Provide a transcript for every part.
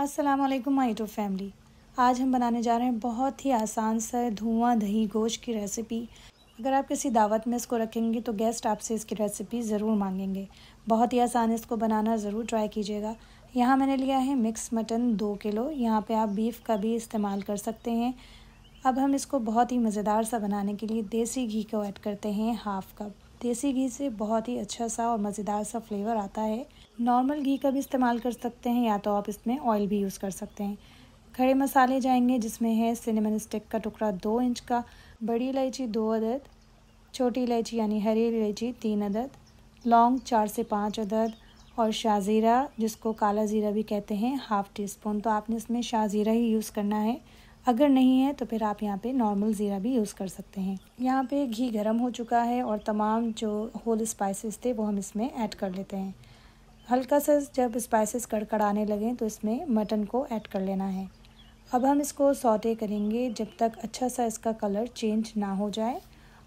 अस्सलाम वालेकुम माई to family आज हम बनाने जा रहे हैं बहुत ही आसान सा धुआं दही गोश्त की रेसिपी अगर आप किसी दावत में इसको रखेंगे तो गेस्ट आपसे इसकी रेसिपी ज़रूर मांगेंगे बहुत ही आसान इसको बनाना ज़रूर ट्राई कीजिएगा यहाँ मैंने लिया है मिक्स मटन दो किलो यहाँ पे आप बीफ का भी इस्तेमाल कर सकते हैं अब हम इसको बहुत ही मज़ेदार सा बनाने के लिए देसी घी को ऐड करते हैं हाफ़ कप देसी घी से बहुत ही अच्छा सा और मज़ेदार सा फ्लेवर आता है नॉर्मल घी का भी इस्तेमाल कर सकते हैं या तो आप इसमें ऑयल भी यूज़ कर सकते हैं खड़े मसाले जाएंगे जिसमें है सिनेमन स्टिक का टुकड़ा दो इंच का बड़ी इलायची दो अदद छोटी इलायची यानी हरी इलायची तीन अदद लौंग चार से पाँच अदद और शाहज़ीरा जिसको काला ज़ीरा भी कहते हैं हाफ़ टी स्पून तो आपने इसमें शाहज़ीरा ही यूज़ करना है अगर नहीं है तो फिर आप यहाँ पे नॉर्मल ज़ीरा भी यूज़ कर सकते हैं यहाँ पे घी गर्म हो चुका है और तमाम जो होल स्पाइसेस थे वो हम इसमें ऐड कर लेते हैं हल्का सा जब स्पाइसेस कड़कड़ाने लगें तो इसमें मटन को ऐड कर लेना है अब हम इसको सौते करेंगे जब तक अच्छा सा इसका कलर चेंज ना हो जाए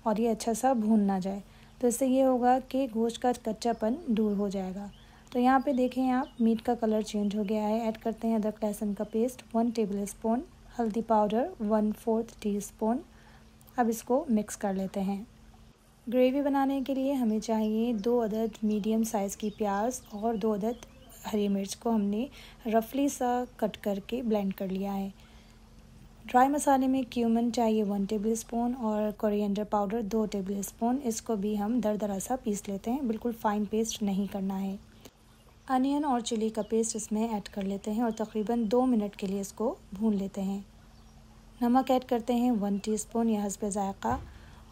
और ये अच्छा सा भून ना जाए तो इससे ये होगा कि गोश्त का कच्चापन दूर हो जाएगा तो यहाँ पे देखें आप मीट का कलर चेंज हो गया है ऐड करते हैं अदरक लहसुन का पेस्ट वन टेबल स्पून हल्दी powder one fourth teaspoon अब इसको मिक्स कर लेते हैं ग्रेवी बनाने के लिए हमें चाहिए दो अदद मीडियम साइज़ की प्याज और दो अदद हरी मिर्च को हमने रफली सा कट करके ब्लेंड कर लिया है ड्राई मसाले में क्यूमन चाहिए वन टेबल स्पून और कोरिएंडर पाउडर दो टेबल स्पून इसको भी हम दर दरा सा पीस लेते हैं बिल्कुल फ़ाइन पेस्ट नहीं करना है अनियन और चिली का पेस्ट इसमें ऐड कर लेते हैं और तकरीबन दो मिनट के लिए इसको भून लेते हैं नमक ऐड करते हैं वन टीस्पून या हसब ज़ायक़ा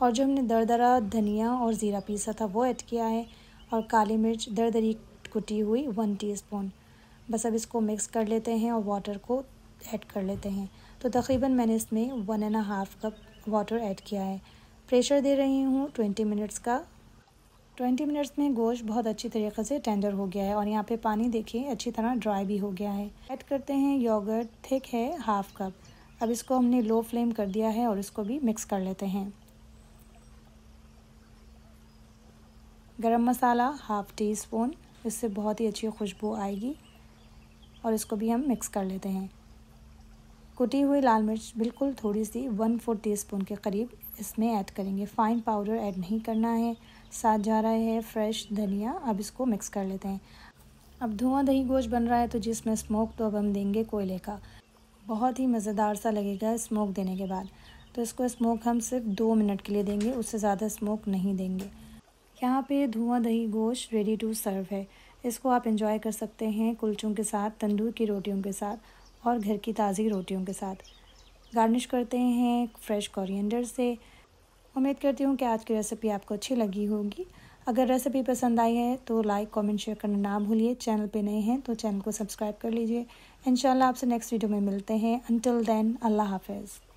और जो हमने दरदरा धनिया और ज़ीरा पीसा था वो ऐड किया है और काली मिर्च दरदरी कुटी हुई वन टीस्पून बस अब इसको मिक्स कर लेते हैं और वाटर को ऐड कर लेते हैं तो तकरीबन मैंने इसमें one and half cup water add किया है प्रेशर दे रही हूँ ट्वेंटी मिनट्स का ट्वेंटी मिनट्स में गोश्त बहुत अच्छी तरीके से टेंडर हो गया है और यहाँ पे पानी देखिए अच्छी तरह ड्राई भी हो गया है ऐड करते हैं योगर्ट थिक है हाफ कप अब इसको हमने लो फ्लेम कर दिया है और इसको भी मिक्स कर लेते हैं गरम मसाला हाफ़ टी स्पून इससे बहुत ही अच्छी खुशबू आएगी और इसको भी हम मिक्स कर लेते हैं कुटी हुई लाल मिर्च बिल्कुल थोड़ी सी वन फोर टी स्पून के करीब इसमें ऐड करेंगे फाइन पाउडर ऐड नहीं करना है साथ जा रहा है फ्रेश धनिया अब इसको मिक्स कर लेते हैं अब धुआं दही गोश बन रहा है तो जिसमें स्मोक तो अब हम देंगे कोयले का बहुत ही मज़ेदार सा लगेगा स्मोक देने के बाद तो इसको स्मोक हम सिर्फ दो मिनट के लिए देंगे उससे ज़्यादा स्मोक नहीं देंगे यहाँ पे धुआं दही गोश रेडी टू सर्व है इसको आप इंजॉय कर सकते हैं कुलचों के साथ तंदूर की रोटियों के साथ और घर की ताज़ी रोटियों के साथ गार्निश करते हैं फ्रेश कोरिएंडर से उम्मीद करती हूँ कि आज की रेसिपी आपको अच्छी लगी होगी अगर रेसिपी पसंद आई है तो लाइक कमेंट शेयर करना ना भूलिए चैनल पे नए हैं तो चैनल को सब्सक्राइब कर लीजिए इंशाल्लाह आपसे नेक्स्ट वीडियो में मिलते हैं अनटिल देन अल्लाह हाफिज़